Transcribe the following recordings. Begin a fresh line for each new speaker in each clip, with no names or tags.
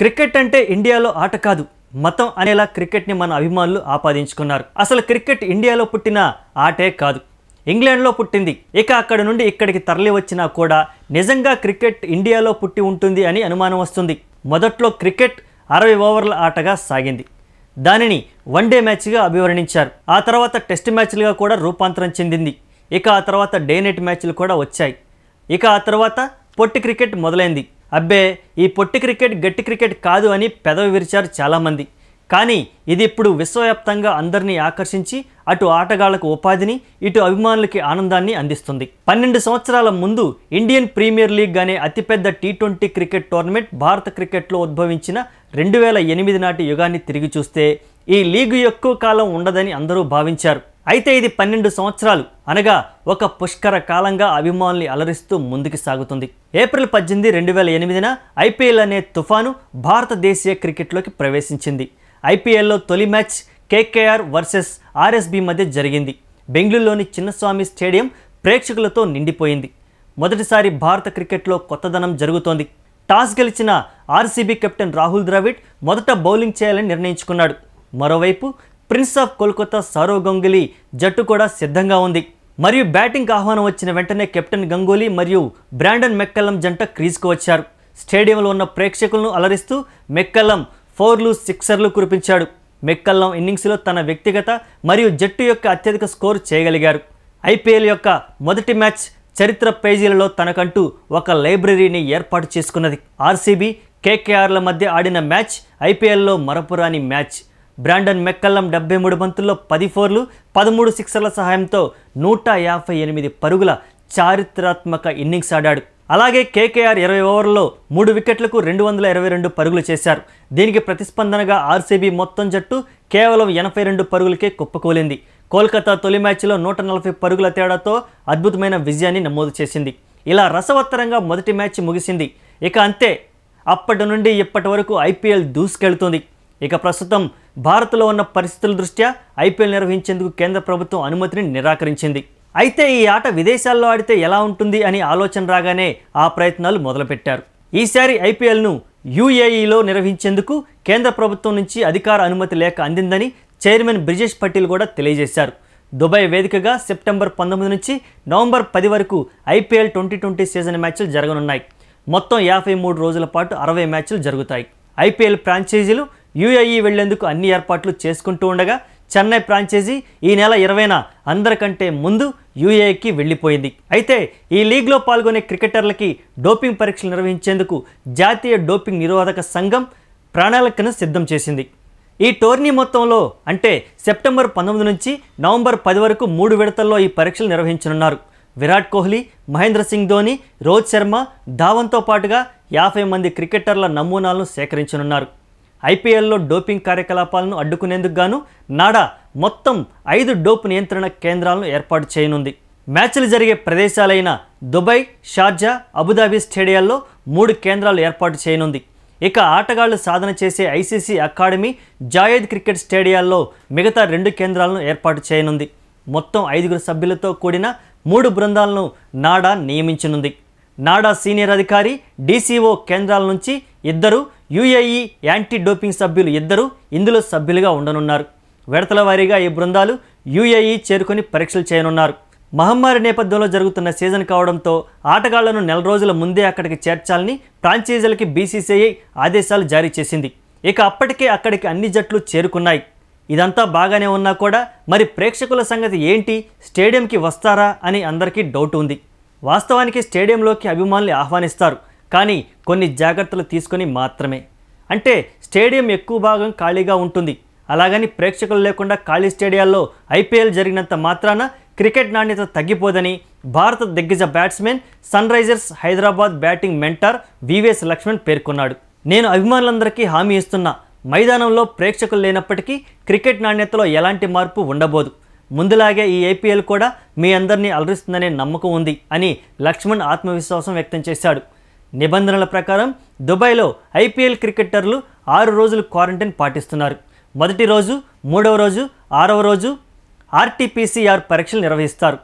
cricket అంటే ఇండియాలో ఆట కాదు మతం అనేలా క్రికెట్ని మన అభిమానులు ఆపాదించుకున్నారు అసలు క్రికెట్ ఇండియాలో పుట్టిన ఆటే కాదు ఇంగ్లాండ్లో పుట్టింది ఇక అక్కడ నుండి ఇక్కడికి తరలి వచ్చినా కూడా నిజంగా క్రికెట్ ఇండియాలో పుట్టి ఉంటుంది అని అనుమానం వస్తుంది మొదట్లో క్రికెట్ అరవై ఓవర్ల ఆటగా సాగింది దానిని వన్డే మ్యాచ్గా అభివర్ణించారు ఆ తర్వాత టెస్ట్ మ్యాచ్లుగా కూడా రూపాంతరం చెందింది ఇక ఆ తర్వాత డే నైట్ మ్యాచ్లు కూడా వచ్చాయి ఇక ఆ తర్వాత పొట్టి క్రికెట్ మొదలైంది అబ్బే ఈ పొట్టి క్రికెట్ గట్టి క్రికెట్ కాదు అని పెదవి విరిచారు చాలామంది కానీ ఇది ఇప్పుడు విశ్వవ్యాప్తంగా అందరినీ ఆకర్షించి అటు ఆటగాళ్లకు ఉపాధిని ఇటు అభిమానులకి ఆనందాన్ని అందిస్తుంది పన్నెండు సంవత్సరాల ముందు ఇండియన్ ప్రీమియర్ లీగ్ అనే అతిపెద్ద టీ ట్వంటీ క్రికెట్ టోర్నమెంట్ భారత క్రికెట్లో ఉద్భవించిన రెండు వేల ఎనిమిది నాటి యుగాన్ని తిరిగి చూస్తే ఈ లీగ్ ఎక్కువ కాలం ఉండదని అందరూ భావించారు అయితే ఇది పన్నెండు సంవత్సరాలు అనగా ఒక పుష్కర కాలంగా అభిమానుల్ని అలరిస్తూ ముందుకు సాగుతుంది ఏప్రిల్ పద్దెనిమిది రెండు వేల ఎనిమిదిన ఐపీఎల్ అనే తుఫాను భారతదేశీయ క్రికెట్లోకి ప్రవేశించింది ఐపీఎల్లో తొలి మ్యాచ్ కేకేఆర్ వర్సెస్ ఆర్ఎస్బి మధ్య జరిగింది బెంగళూరులోని చిన్నస్వామి స్టేడియం ప్రేక్షకులతో నిండిపోయింది మొదటిసారి భారత క్రికెట్లో కొత్తదనం జరుగుతోంది టాస్ గెలిచిన ఆర్సీబీ కెప్టెన్ రాహుల్ ద్రావిడ్ మొదట బౌలింగ్ చేయాలని నిర్ణయించుకున్నాడు మరోవైపు ప్రిన్స్ ఆఫ్ కోల్కతా సౌరవ్ గంగులీ జట్టు కూడా సిద్ధంగా ఉంది మరియు బ్యాటింగ్ ఆహ్వానం వచ్చిన వెంటనే కెప్టెన్ గంగూలీ మరియు బ్రాండన్ మెక్కల్లం జంట క్రీజ్కు వచ్చారు స్టేడియంలో ఉన్న ప్రేక్షకులను అలరిస్తూ మెక్కల్లం ఫోర్లు సిక్సర్లు కురిపించాడు మెక్కల్లం ఇన్నింగ్స్లో తన వ్యక్తిగత మరియు జట్టు యొక్క అత్యధిక స్కోర్ చేయగలిగారు ఐపీఎల్ యొక్క మొదటి మ్యాచ్ చరిత్ర పేజీలలో తనకంటూ ఒక లైబ్రరీని ఏర్పాటు చేసుకున్నది ఆర్సీబీ కేకేఆర్ల మధ్య ఆడిన మ్యాచ్ ఐపీఎల్లో మరపురాని మ్యాచ్ బ్రాండన్ మెక్కల్లం డెబ్బై మూడు బంతుల్లో పది ఫోర్లు పదమూడు సిక్సర్ల సహాయంతో నూట యాభై ఎనిమిది పరుగుల చారిత్రాత్మక ఇన్నింగ్స్ ఆడాడు అలాగే కేకేఆర్ ఇరవై ఓవర్లలో మూడు వికెట్లకు రెండు వందల ఇరవై రెండు పరుగులు చేశారు దీనికి ప్రతిస్పందనగా ఆర్సీబీ మొత్తం జట్టు కేవలం ఎనభై రెండు పరుగులకే కుప్పకూలింది కోల్కతా తొలి మ్యాచ్లో నూట నలభై పరుగుల తేడాతో అద్భుతమైన విజయాన్ని నమోదు చేసింది ఇలా రసవత్తరంగా మొదటి మ్యాచ్ ముగిసింది ఇక అంతే అప్పటి నుండి ఇప్పటి వరకు ఐపీఎల్ దూసుకెళ్తుంది ఇక ప్రస్తుతం భారత్లో ఉన్న పరిస్థితుల దృష్ట్యా ఐపీఎల్ నిర్వహించేందుకు కేంద్ర ప్రభుత్వం అనుమతిని నిరాకరించింది అయితే ఈ ఆట విదేశాల్లో ఆడితే ఎలా ఉంటుంది అని ఆలోచన రాగానే ఆ ప్రయత్నాలు మొదలుపెట్టారు ఈసారి ఐపీఎల్ను యూఏఈలో నిర్వహించేందుకు కేంద్ర ప్రభుత్వం నుంచి అధికార అనుమతి లేక అందిందని చైర్మన్ బ్రిజేష్ పటేల్ కూడా తెలియజేశారు దుబాయ్ వేదికగా సెప్టెంబర్ పంతొమ్మిది నుంచి నవంబర్ పది వరకు ఐపీఎల్ ట్వంటీ ట్వంటీ సీజన్ మ్యాచ్లు జరగనున్నాయి మొత్తం యాభై మూడు రోజుల పాటు అరవై మ్యాచ్లు జరుగుతాయి ఐపీఎల్ ఫ్రాంచైజీలు యూఏఈ వెళ్లేందుకు అన్ని ఏర్పాట్లు చేసుకుంటూ ఉండగా చెన్నై ఫ్రాంచైజీ ఈ నెల ఇరవైన అందరికంటే ముందు యూఏఈకి వెళ్ళిపోయింది అయితే ఈ లీగ్లో పాల్గొనే క్రికెటర్లకి డోపింగ్ పరీక్షలు నిర్వహించేందుకు జాతీయ డోపింగ్ నిరోధక సంఘం ప్రణాళికను సిద్ధం చేసింది ఈ టోర్నీ మొత్తంలో అంటే సెప్టెంబర్ పంతొమ్మిది నుంచి నవంబర్ పది వరకు మూడు విడతల్లో ఈ పరీక్షలు నిర్వహించనున్నారు విరాట్ కోహ్లీ మహేంద్ర సింగ్ ధోని రోహిత్ శర్మ ధావన్తో పాటుగా యాభై మంది క్రికెటర్ల నమూనాలను సేకరించనున్నారు ఐపీఎల్లో డోపింగ్ కార్యకలాపాలను అడ్డుకునేందుకు గాను నాడా మొత్తం ఐదు డోప్ నియంత్రణ కేంద్రాలను ఏర్పాటు చేయనుంది మ్యాచ్లు జరిగే ప్రదేశాలైన దుబాయ్ షార్జా అబుదాబి స్టేడియాల్లో మూడు కేంద్రాలు ఏర్పాటు చేయనుంది ఇక ఆటగాళ్లు సాధన చేసే ఐసీసీ అకాడమీ జాయేద్ క్రికెట్ స్టేడియాల్లో మిగతా రెండు కేంద్రాలను ఏర్పాటు చేయనుంది మొత్తం ఐదుగురు సభ్యులతో కూడిన మూడు బృందాలను నాడా నియమించనుంది నాడా సీనియర్ అధికారి డీసీఓ కేంద్రాల నుంచి ఇద్దరు యూఏఈ యాంటీ డోపింగ్ సభ్యులు ఇద్దరు ఇందులో సభ్యులుగా ఉండనున్నారు విడతల వారీగా ఈ బృందాలు యూఏఈ చేరుకుని పరీక్షలు చేయనున్నారు మహమ్మారి నేపథ్యంలో జరుగుతున్న సీజన్ కావడంతో ఆటగాళ్లను నెల రోజుల ముందే అక్కడికి చేర్చాలని ఫ్రాంచైజీలకి బీసీసీఐ ఆదేశాలు జారీ చేసింది ఇక అప్పటికే అక్కడికి అన్ని జట్లు చేరుకున్నాయి ఇదంతా బాగానే ఉన్నా కూడా మరి ప్రేక్షకుల సంగతి ఏంటి స్టేడియంకి వస్తారా అని అందరికీ డౌట్ ఉంది వాస్తవానికి స్టేడియంలోకి అభిమానులు ఆహ్వానిస్తారు కానీ కొన్ని జాగ్రత్తలు తీసుకొని మాత్రమే అంటే స్టేడియం ఎక్కువ భాగం ఖాళీగా ఉంటుంది అలాగని ప్రేక్షకులు లేకుండా ఖాళీ స్టేడియాల్లో ఐపీఎల్ జరిగినంత మాత్రాన క్రికెట్ నాణ్యత తగ్గిపోదని భారత దిగ్గజ batsmen Sunrisers Hyderabad batting mentor VVS Laxman పేర్కొన్నాడు నేను అభిమానులందరికీ హామీ ఇస్తున్నా మైదానంలో ప్రేక్షకులు లేనప్పటికీ క్రికెట్ నాణ్యతలో ఎలాంటి మార్పు ఉండబోదు ముందులాగే ఈ ఐపీఎల్ కూడా మీ అందరినీ అలరిస్తుందనే నమ్మకం ఉంది అని లక్ష్మణ్ ఆత్మవిశ్వాసం వ్యక్తం చేశాడు నిబంధనల ప్రకారం దుబాయ్లో ఐపీఎల్ క్రికెటర్లు ఆరు రోజులు క్వారంటైన్ పాటిస్తున్నారు మొదటి రోజు మూడవ రోజు ఆరవ రోజు ఆర్టీపీసీఆర్ పరీక్షలు నిర్వహిస్తారు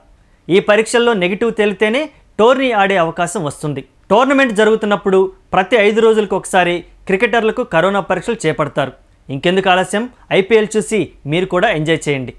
ఈ పరీక్షల్లో నెగిటివ్ తేలితేనే టోర్నీ ఆడే అవకాశం వస్తుంది టోర్నమెంట్ జరుగుతున్నప్పుడు ప్రతి ఐదు రోజులకు ఒకసారి క్రికెటర్లకు కరోనా పరీక్షలు చేపడతారు ఇంకెందుకు ఆలస్యం ఐపీఎల్ చూసి మీరు కూడా ఎంజాయ్ చేయండి